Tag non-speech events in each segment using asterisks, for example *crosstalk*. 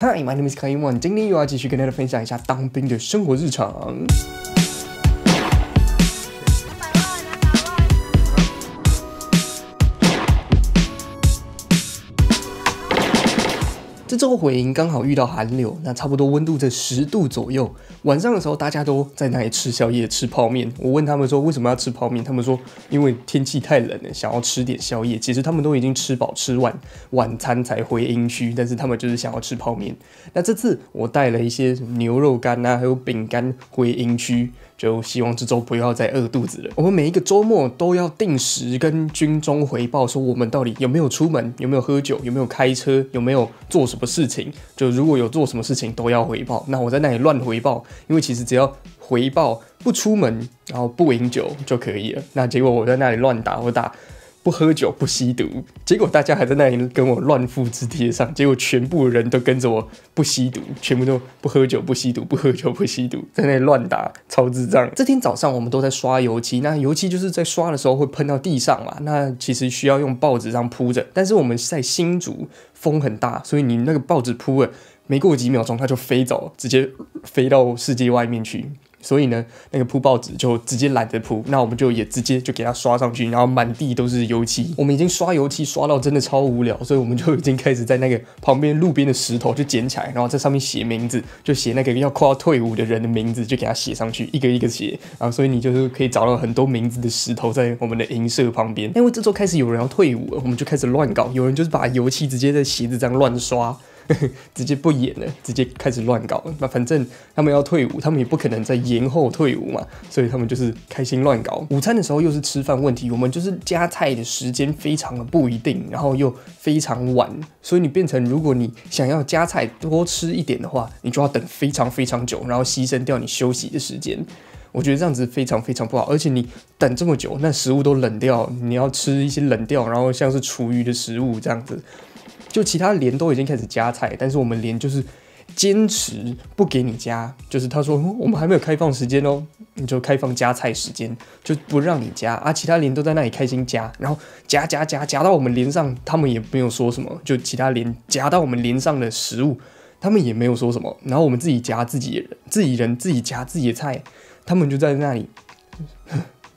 Hi, my name is Kaiwan。今天又要继续跟大家分享一下当兵的生活日常。这周回营刚好遇到寒流，那差不多温度在十度左右。晚上的时候大家都在那里吃宵夜、吃泡面。我问他们说为什么要吃泡面，他们说因为天气太冷了，想要吃点宵夜。其实他们都已经吃饱吃晚晚餐才回营区，但是他们就是想要吃泡面。那这次我带了一些牛肉干啊，还有饼干回营区。就希望这周不要再饿肚子了。我们每一个周末都要定时跟军中回报，说我们到底有没有出门，有没有喝酒，有没有开车，有没有做什么事情。就如果有做什么事情都要回报。那我在那里乱回报，因为其实只要回报不出门，然后不饮酒就可以了。那结果我在那里乱打，我打。不喝酒不吸毒，结果大家还在那里跟我乱复制贴上，结果全部人都跟着我不吸毒，全部都不喝酒不吸毒不喝酒不吸毒，在那里乱打，超智障。这天早上我们都在刷油漆，那油漆就是在刷的时候会喷到地上嘛，那其实需要用报纸这样铺着，但是我们在新竹风很大，所以你那个报纸铺了没过几秒钟它就飞走了，直接飞到世界外面去。所以呢，那个铺报纸就直接懒得铺，那我们就也直接就给它刷上去，然后满地都是油漆。我们已经刷油漆刷到真的超无聊，所以我们就已经开始在那个旁边路边的石头就捡起来，然后在上面写名字，就写那个要快要退伍的人的名字，就给他写上去，一个一个写。然后所以你就是可以找到很多名字的石头在我们的银色旁边。因为这周开始有人要退伍了，我们就开始乱搞，有人就是把油漆直接在鞋子这样乱刷。*laughs* 直接不演了，直接开始乱搞那反正他们要退伍，他们也不可能再延后退伍嘛，所以他们就是开心乱搞。午餐的时候又是吃饭问题，我们就是加菜的时间非常的不一定，然后又非常晚，所以你变成如果你想要加菜多吃一点的话，你就要等非常非常久，然后牺牲掉你休息的时间。我觉得这样子非常非常不好，而且你等这么久，那食物都冷掉，你要吃一些冷掉，然后像是厨余的食物这样子。就其他连都已经开始夹菜，但是我们连就是坚持不给你夹，就是他说我们还没有开放时间哦，你就开放夹菜时间就不让你夹啊。其他连都在那里开心夹，然后夹夹夹夹到我们连上，他们也没有说什么。就其他连夹到我们连上的食物，他们也没有说什么。然后我们自己夹自己人，自己人自己夹自己的菜，他们就在那里。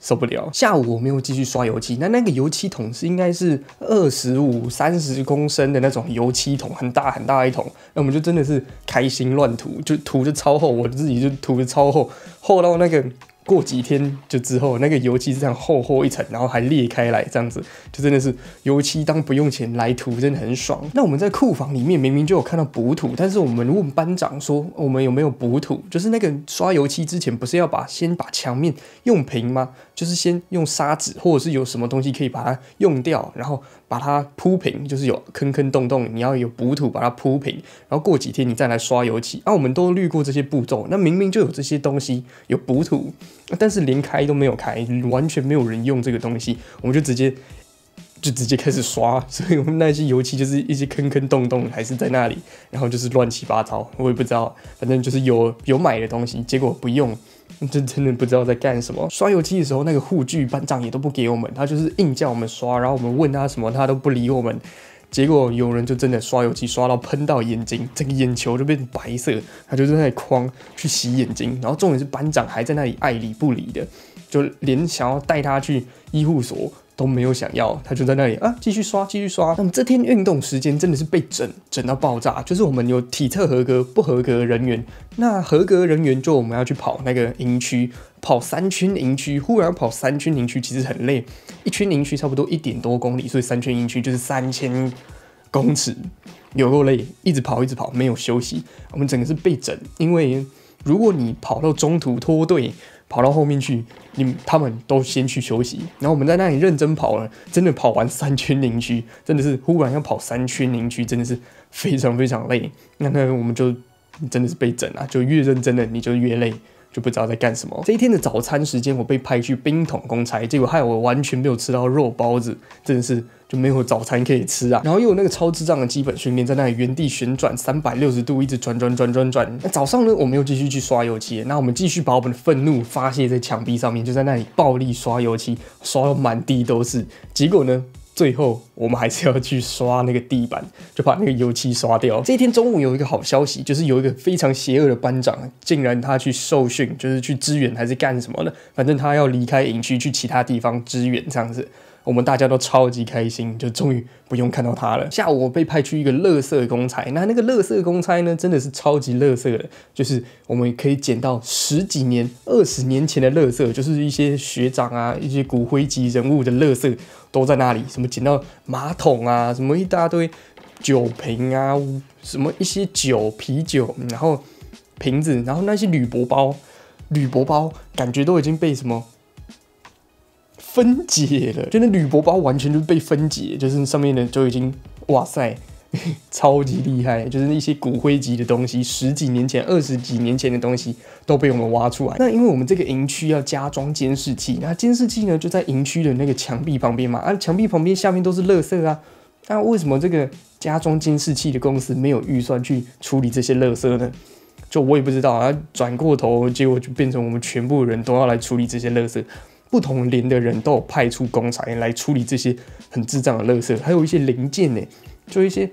受不了！下午我没有继续刷油漆，那那个油漆桶是应该是二十五、三十公升的那种油漆桶，很大很大一桶，那我们就真的是开心乱涂，就涂的超厚，我自己就涂的超厚，厚到那个。过几天就之后，那个油漆这样厚厚一层，然后还裂开来，这样子就真的是油漆当不用钱来涂，真的很爽。那我们在库房里面明明就有看到补土，但是我们问班长说，我们有没有补土？就是那个刷油漆之前不是要把先把墙面用平吗？就是先用砂纸或者是有什么东西可以把它用掉，然后把它铺平，就是有坑坑洞洞，你要有补土把它铺平，然后过几天你再来刷油漆。啊，我们都滤过这些步骤，那明明就有这些东西，有补土。但是连开都没有开，完全没有人用这个东西，我们就直接就直接开始刷，所以我们那些油漆就是一些坑坑洞洞还是在那里，然后就是乱七八糟，我也不知道，反正就是有有买的东西，结果不用，就真的不知道在干什么。刷油漆的时候，那个护具班长也都不给我们，他就是硬叫我们刷，然后我们问他什么，他都不理我们。结果有人就真的刷油漆，刷到喷到眼睛，整个眼球就变成白色，他就在那里框去洗眼睛，然后重点是班长还在那里爱理不理的，就连想要带他去医务所。都没有想要，他就在那里啊，继续刷，继续刷。那么这天运动时间真的是被整整到爆炸，就是我们有体测合格、不合格人员，那合格人员就我们要去跑那个营区，跑三圈营区，忽然跑三圈营区，其实很累，一圈营区差不多一点多公里，所以三圈营区就是三千公尺，有够累，一直跑一直跑，没有休息，我们整个是被整，因为如果你跑到中途脱队。跑到后面去，你他们都先去休息，然后我们在那里认真跑了，真的跑完三圈零区，真的是忽然要跑三圈零区，真的是非常非常累。那那我们就真的是被整啊，就越认真的你就越累。就不知道在干什么。这一天的早餐时间，我被派去冰桶公差，结果害我完全没有吃到肉包子，真的是就没有早餐可以吃啊。然后又有那个超智障的基本训练，在那里原地旋转三百六十度，一直转转转转转。那早上呢，我们又继续去刷油漆，那我们继续把我们的愤怒发泄在墙壁上面，就在那里暴力刷油漆，刷到满地都是。结果呢？最后，我们还是要去刷那个地板，就把那个油漆刷掉。这一天中午有一个好消息，就是有一个非常邪恶的班长，竟然他去受训，就是去支援还是干什么呢？反正他要离开营区去其他地方支援，这样子。我们大家都超级开心，就终于不用看到他了。下午我被派去一个垃圾公差，那那个垃圾公差呢，真的是超级垃圾的，就是我们可以捡到十几年、二十年前的垃圾，就是一些学长啊、一些骨灰级人物的垃圾都在那里，什么捡到马桶啊，什么一大堆酒瓶啊，什么一些酒、啤酒，然后瓶子，然后那些铝箔包、铝箔包，感觉都已经被什么。分解了，就那铝箔包完全就被分解，就是上面的就已经，哇塞，超级厉害，就是那些骨灰级的东西，十几年前、二十几年前的东西都被我们挖出来。那因为我们这个营区要加装监视器，那监视器呢就在营区的那个墙壁旁边嘛，啊，墙壁旁边下面都是垃圾啊。那为什么这个加装监视器的公司没有预算去处理这些垃圾呢？就我也不知道啊。转过头，结果就变成我们全部人都要来处理这些垃圾。不同连的人都有派出工厂来处理这些很智障的垃圾，还有一些零件呢，就一些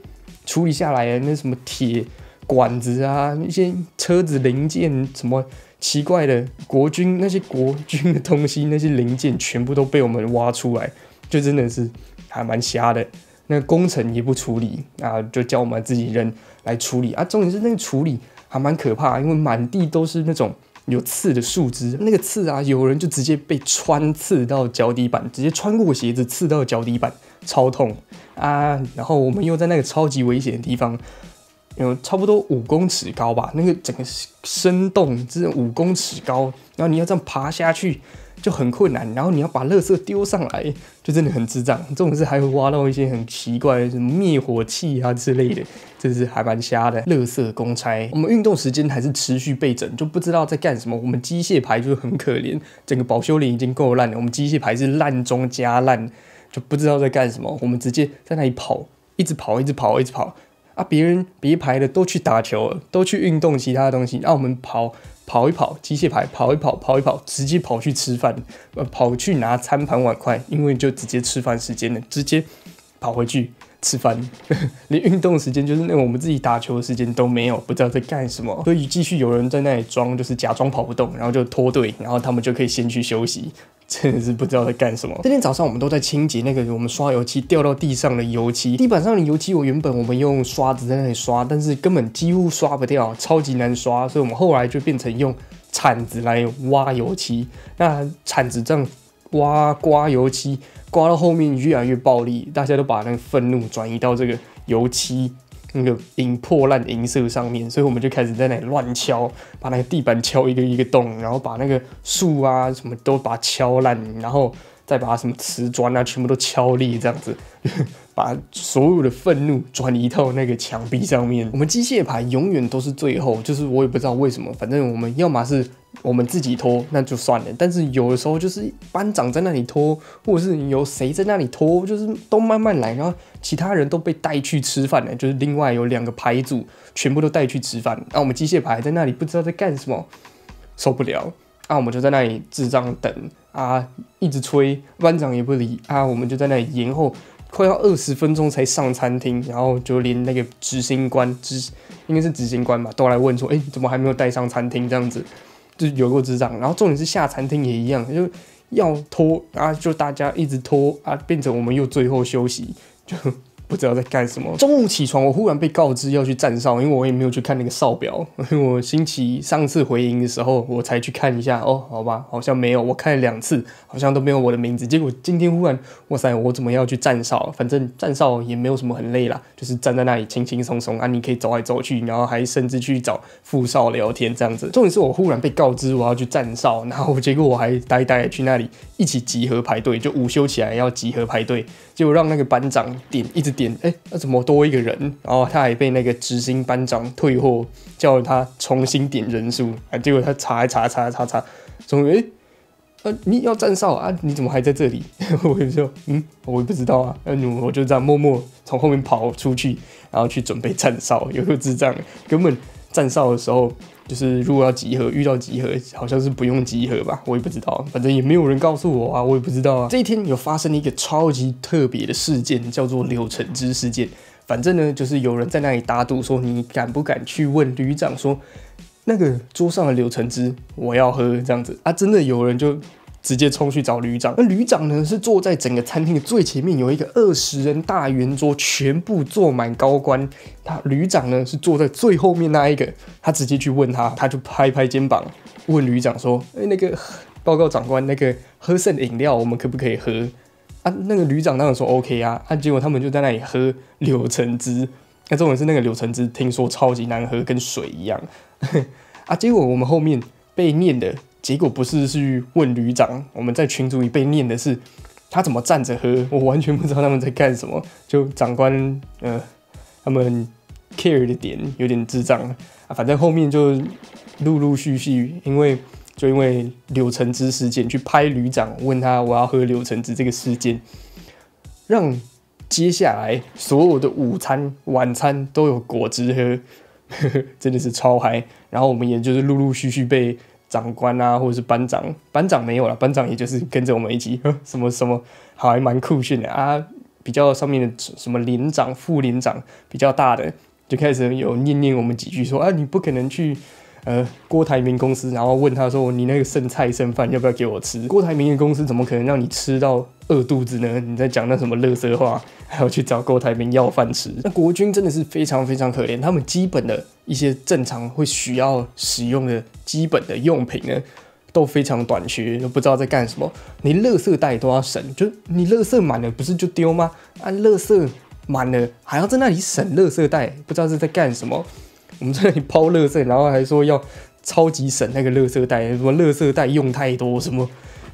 处理下来的那什么铁管子啊，一些车子零件，什么奇怪的国军那些国军的东西，那些零件全部都被我们挖出来，就真的是还蛮瞎的。那工程也不处理啊，就叫我们自己人来处理啊。重点是那处理还蛮可怕，因为满地都是那种。有刺的树枝，那个刺啊，有人就直接被穿刺到脚底板，直接穿过鞋子刺到脚底板，超痛啊！然后我们又在那个超级危险的地方，有差不多五公尺高吧，那个整个深洞只五公尺高，然后你要这样爬下去。就很困难，然后你要把垃圾丢上来，就真的很智障。这种事还会挖到一些很奇怪，的什么灭火器啊之类的，真是还蛮瞎的。垃圾公差，我们运动时间还是持续被整，就不知道在干什么。我们机械牌就是很可怜，整个保修链已经够烂了，我们机械牌是烂中加烂，就不知道在干什么。我们直接在那里跑，一直跑，一直跑，一直跑。啊，别人别排的都去打球了，都去运动其他东西，那我们跑。跑一跑机械牌，跑一跑跑一跑，直接跑去吃饭，呃，跑去拿餐盘碗筷，因为就直接吃饭时间了，直接跑回去吃饭。*laughs* 连运动时间就是那个我们自己打球的时间都没有，不知道在干什么，所以继续有人在那里装，就是假装跑不动，然后就脱队，然后他们就可以先去休息。真的是不知道在干什么。那天早上我们都在清洁那个我们刷油漆掉到地上的油漆，地板上的油漆。我原本我们用刷子在那里刷，但是根本几乎刷不掉，超级难刷。所以我们后来就变成用铲子来挖油漆。那铲子这样挖刮油漆，刮到后面越来越暴力，大家都把那个愤怒转移到这个油漆。那个银破烂银色上面，所以我们就开始在那里乱敲，把那个地板敲一个一个洞，然后把那个树啊什么都把它敲烂，然后再把什么瓷砖啊全部都敲裂，这样子 *laughs* 把所有的愤怒转移到那个墙壁上面。我们机械牌永远都是最后，就是我也不知道为什么，反正我们要么是。我们自己拖那就算了，但是有的时候就是班长在那里拖，或者是有谁在那里拖，就是都慢慢来，然后其他人都被带去吃饭了，就是另外有两个排组全部都带去吃饭，啊，我们机械排在那里不知道在干什么，受不了，啊，我们就在那里智障等啊，一直催班长也不理，啊，我们就在那里延后，快要二十分钟才上餐厅，然后就连那个执行官执应该是执行官吧，都来问说，哎，怎么还没有带上餐厅这样子？就有过至障。然后重点是下餐厅也一样，就要拖啊，就大家一直拖啊，变成我们又最后休息就。不知道在干什么。中午起床，我忽然被告知要去站哨，因为我也没有去看那个哨表。我星期上次回营的时候，我才去看一下。哦，好吧，好像没有。我看了两次，好像都没有我的名字。结果今天忽然，哇塞，我怎么要去站哨？反正站哨也没有什么很累啦，就是站在那里，轻轻松松啊，你可以走来走去，然后还甚至去找副哨聊天这样子。重点是我忽然被告知我要去站哨，然后结果我还呆呆去那里一起集合排队，就午休起来要集合排队，就让那个班长点一直。点哎，那怎么多一个人？然后他还被那个执行班长退货，叫他重新点人数。结果他查一查查查查，终于哎，啊，你要站哨啊？你怎么还在这里？*laughs* 我就就嗯，我也不知道啊。那我就这样默默从后面跑出去，然后去准备站哨。有个智障，根本站哨的时候。就是如果要集合，遇到集合好像是不用集合吧，我也不知道，反正也没有人告诉我啊，我也不知道啊。这一天有发生一个超级特别的事件，叫做柳橙汁事件。反正呢，就是有人在那里打赌说，你敢不敢去问旅长说，那个桌上的柳橙汁我要喝，这样子啊？真的有人就。直接冲去找旅长。那旅长呢？是坐在整个餐厅的最前面，有一个二十人大圆桌，全部坐满高官。他旅长呢是坐在最后面那一个。他直接去问他，他就拍拍肩膀，问旅长说：“哎，那个报告长官，那个喝剩饮料，我们可不可以喝？”啊，那个旅长当然说：“OK 啊。”啊，结果他们就在那里喝柳橙汁。那中文是那个柳橙汁，听说超级难喝，跟水一样。*laughs* 啊，结果我们后面被念的。结果不是去问旅长，我们在群组里被念的是他怎么站着喝，我完全不知道他们在干什么。就长官，呃，他们 care 的点有点智障啊。反正后面就陆陆续续，因为就因为柳橙汁事件去拍旅长，问他我要喝柳橙汁这个事件，让接下来所有的午餐晚餐都有果汁喝，呵 *laughs* 呵真的是超嗨。然后我们也就是陆陆续续被。长官啊，或者是班长，班长没有了，班长也就是跟着我们一起，什么什么，好还蛮酷炫的啊，比较上面的什么连长、副连长比较大的，就开始有念念我们几句，说啊，你不可能去。呃，郭台铭公司，然后问他说：“你那个剩菜剩饭要不要给我吃？”郭台铭的公司怎么可能让你吃到饿肚子呢？你在讲那什么乐色话，*laughs* 还要去找郭台铭要饭吃？那国军真的是非常非常可怜，他们基本的一些正常会需要使用的基本的用品呢，都非常短缺，都不知道在干什么。你乐色袋都要省，就你乐色满了不是就丢吗？啊，乐色满了还要在那里省乐色袋，不知道是在干什么。我们在那里抛垃圾，然后还说要超级省那个垃圾袋，什么垃圾袋用太多，什么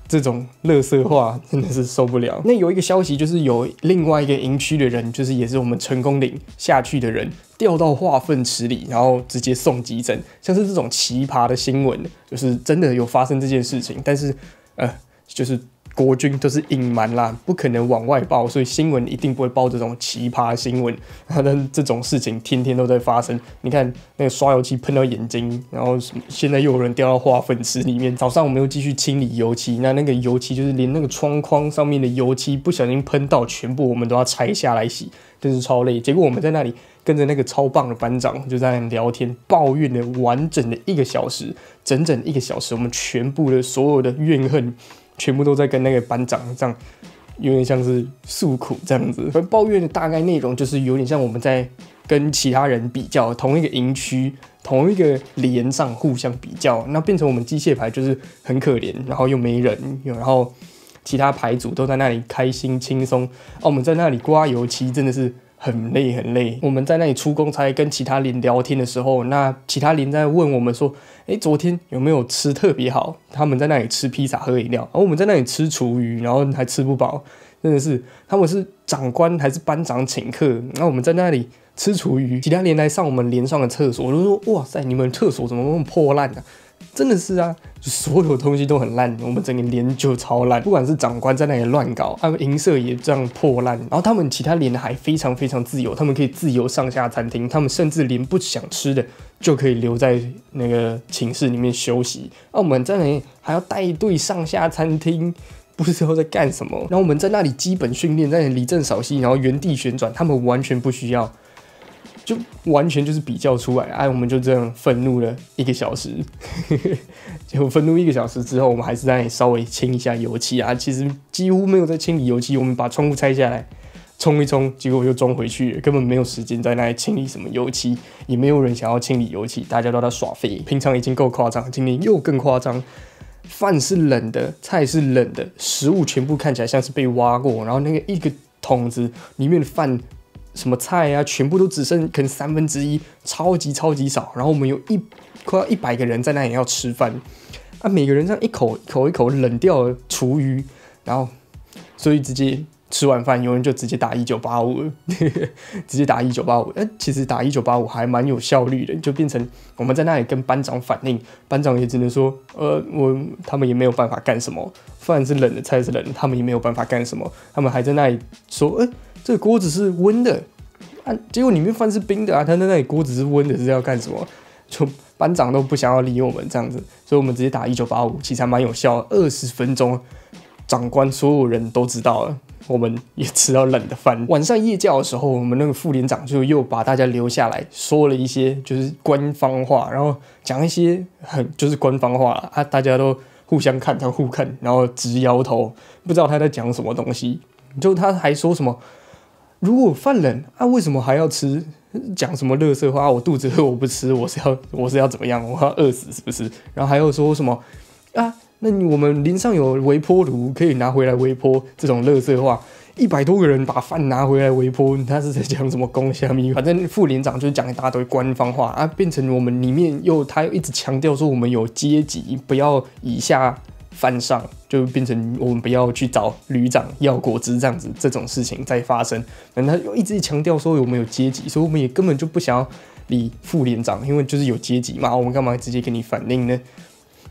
这种垃圾话真的是受不了。那有一个消息就是有另外一个营区的人，就是也是我们成功领下去的人，掉到化粪池里，然后直接送急诊。像是这种奇葩的新闻，就是真的有发生这件事情，但是呃，就是。国军都是隐瞒啦，不可能往外报，所以新闻一定不会报这种奇葩新闻。但这种事情天天都在发生。你看那个刷油漆喷到眼睛，然后现在又有人掉到化粪池里面。早上我们又继续清理油漆，那那个油漆就是连那个窗框上面的油漆不小心喷到，全部我们都要拆下来洗，真是超累。结果我们在那里跟着那个超棒的班长就在那聊天抱怨了完整的一个小时，整整一个小时，我们全部的所有的怨恨。全部都在跟那个班长这样，有点像是诉苦这样子，而抱怨的大概内容就是有点像我们在跟其他人比较，同一个营区、同一个连上互相比较，那变成我们机械牌就是很可怜，然后又没人，然后其他牌组都在那里开心轻松，哦，我们在那里刮油漆真的是。很累很累，我们在那里出工，才跟其他人聊天的时候，那其他人在问我们说，哎，昨天有没有吃特别好？他们在那里吃披萨喝饮料，而我们在那里吃厨余，然后还吃不饱，真的是，他们是长官还是班长请客，然后我们在那里吃厨余，其他连来上我们连上的厕所，我就说，哇塞，你们厕所怎么那么破烂啊？”真的是啊，所有东西都很烂，我们整个连就超烂。不管是长官在那里乱搞，他们银色也这样破烂。然后他们其他连还非常非常自由，他们可以自由上下餐厅，他们甚至连不想吃的就可以留在那个寝室里面休息。那我们在那里还要带队上下餐厅，不知道在干什么。然后我们在那里基本训练，在那里正扫洗，然后原地旋转，他们完全不需要。就完全就是比较出来，哎，我们就这样愤怒了一个小时，结 *laughs* 果愤怒一个小时之后，我们还是在那稍微清一下油漆啊。其实几乎没有在清理油漆，我们把窗户拆下来冲一冲，结果又装回去，根本没有时间在那里清理什么油漆，也没有人想要清理油漆，大家都在耍废。平常已经够夸张，今天又更夸张，饭是冷的，菜是冷的，食物全部看起来像是被挖过，然后那个一个桶子里面的饭。什么菜啊，全部都只剩可能三分之一，超级超级少。然后我们有一快要一百个人在那里要吃饭，啊，每个人这样一口一口一口冷掉厨余，然后所以直接吃完饭有人就直接打一九八五，*laughs* 直接打一九八五。哎，其实打一九八五还蛮有效率的，就变成我们在那里跟班长反映，班长也只能说，呃，我他们也没有办法干什么，饭是冷的，菜是冷，他们也没有办法干什么，他们还在那里说，哎。这个锅子是温的，按结果里面饭是冰的啊！他在那里锅子是温的，是要干什么？就班长都不想要理我们这样子，所以我们直接打一九八五，其实还蛮有效。二十分钟，长官所有人都知道了，我们也吃到冷的饭。晚上夜教的时候，我们那个副连长就又把大家留下来说了一些就是官方话，然后讲一些很就是官方话，啊，大家都互相看他互看，然后直摇头，不知道他在讲什么东西。就他还说什么？如果犯冷啊，为什么还要吃？讲什么乐色话啊？我肚子饿，我不吃，我是要我是要怎么样？我要饿死是不是？然后还有说什么啊？那我们林上有微波炉，可以拿回来微波。这种乐色话，一百多个人把饭拿回来微波，他是在讲什么公虾米？反正副连长就是讲一大堆官方话啊，变成我们里面又他又一直强调说我们有阶级，不要以下。犯上就变成我们不要去找旅长要果汁这样子这种事情再发生，那他又一直强调说我们有阶级，所以我们也根本就不想要理副连长，因为就是有阶级嘛，我们干嘛直接给你反映呢？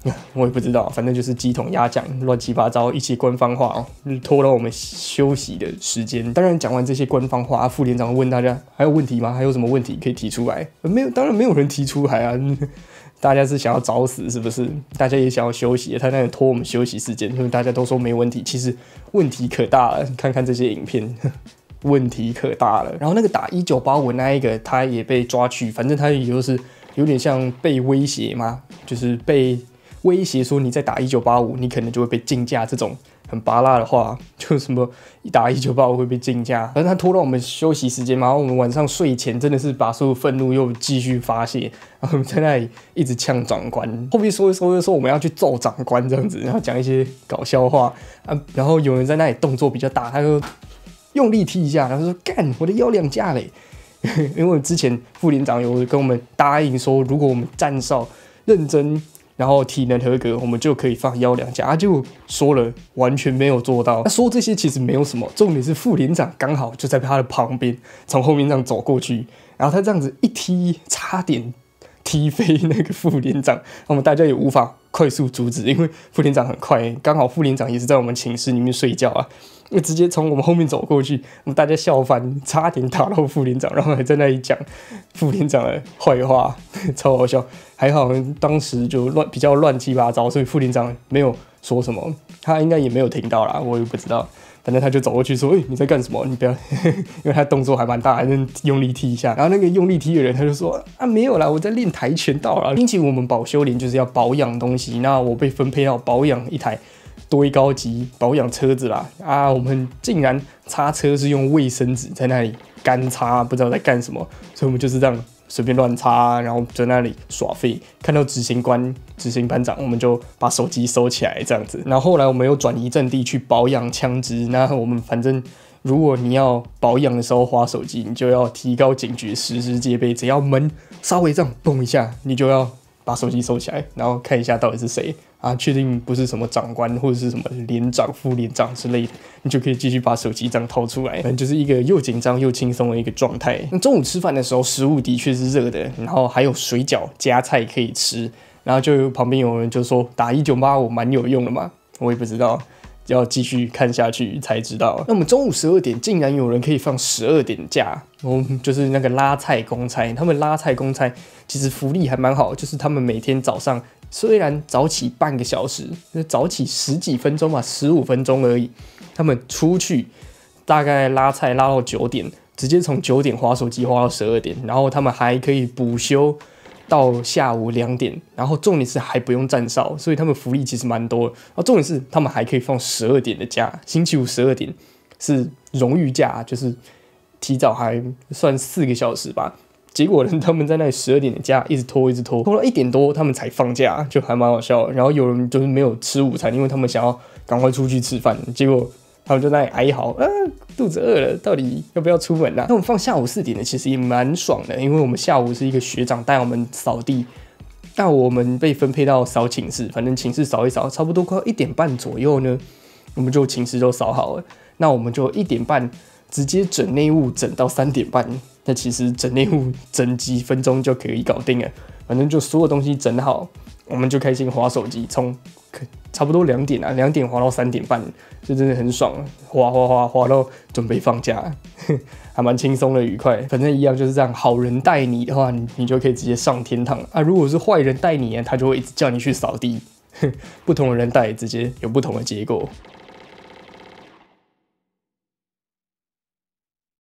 *laughs* 我也不知道，反正就是鸡同鸭讲，乱七八糟一些官方话哦，拖了我们休息的时间。当然讲完这些官方话，副连长问大家还有问题吗？还有什么问题可以提出来？*laughs* 没有，当然没有人提出来啊。*laughs* 大家是想要找死是不是？大家也想要休息，他那拖我们休息时间，因为大家都说没问题，其实问题可大了。看看这些影片，*laughs* 问题可大了。然后那个打一九八五那一个，他也被抓去，反正他也就是有点像被威胁嘛，就是被威胁说你在打一九八五，你可能就会被禁驾这种。很拔辣的话，*laughs* 就什么一打一就怕会被竞价，反正他拖到我们休息时间嘛，然后我们晚上睡前真的是把所有愤怒又继续发泄，然后在那里一直呛长官，后面说说说说我们要去揍长官这样子，然后讲一些搞笑话啊，然后有人在那里动作比较大，他就用力踢一下，然后说干我的要两架嘞，*laughs* 因为之前副连长有跟我们答应说，如果我们战少认真。然后体能合格，我们就可以放腰两架。啊！就说了，完全没有做到。那说这些其实没有什么，重点是副连长刚好就在他的旁边，从后面这样走过去，然后他这样子一踢，差点踢飞那个副连长。我们大家也无法快速阻止，因为副连长很快，刚好副连长也是在我们寝室里面睡觉啊，就直接从我们后面走过去。我们大家笑翻，差点打到副连长，然后还在那里讲副连长的坏话，超好笑。还好当时就乱比较乱七八糟，所以副连长没有说什么，他应该也没有听到啦，我也不知道。反正他就走过去说：“哎，你在干什么？你不要，*laughs* 因为他动作还蛮大，还能用力踢一下。”然后那个用力踢的人他就说：“啊，没有啦，我在练跆拳道啦。因起我们保修连就是要保养东西，那我被分配到保养一台多高级保养车子啦。啊，我们竟然擦车是用卫生纸在那里干擦，不知道在干什么。所以我们就是这样。”随便乱插，然后在那里耍废。看到执行官、执行班长，我们就把手机收起来，这样子。然后后来我们又转移阵地去保养枪支。那我们反正，如果你要保养的时候花手机，你就要提高警觉，时时戒备。只要门稍微这样动一下，你就要。把手机收起来，然后看一下到底是谁啊？确定不是什么长官或者是什么连长、副连长之类的，你就可以继续把手机这样掏出来。反正就是一个又紧张又轻松的一个状态。那中午吃饭的时候，食物的确是热的，然后还有水饺、夹菜可以吃。然后就旁边有人就说：“打一九八，我蛮有用的嘛。”我也不知道。要继续看下去才知道。那我们中午十二点竟然有人可以放十二点假，哦，就是那个拉菜公差。他们拉菜公差其实福利还蛮好，就是他们每天早上虽然早起半个小时，早起十几分钟吧，十五分钟而已。他们出去大概拉菜拉到九点，直接从九点划手机划到十二点，然后他们还可以补休。到下午两点，然后重点是还不用站哨，所以他们福利其实蛮多。然后重点是他们还可以放十二点的假，星期五十二点是荣誉假，就是提早还算四个小时吧。结果呢，他们在那里十二点的假一直拖，一直拖，拖到一点多他们才放假，就还蛮好笑。然后有人就是没有吃午餐，因为他们想要赶快出去吃饭，结果。他们就在那哀嚎，呃，肚子饿了，到底要不要出门啊？那我们放下午四点呢，其实也蛮爽的，因为我们下午是一个学长带我们扫地，那我们被分配到扫寝室，反正寝室扫一扫，差不多快一点半左右呢，我们就寝室都扫好了，那我们就一点半直接整内务，整到三点半，那其实整内务整几分钟就可以搞定了，反正就所有东西整好，我们就开心划手机冲可。差不多两点啊，两点滑到三点半，就真的很爽滑滑滑滑到准备放假，*laughs* 还蛮轻松的，愉快。反正一样就是这样，好人带你的话，你你就可以直接上天堂啊！如果是坏人带你他就会一直叫你去扫地。*laughs* 不同的人带，直接有不同的结果。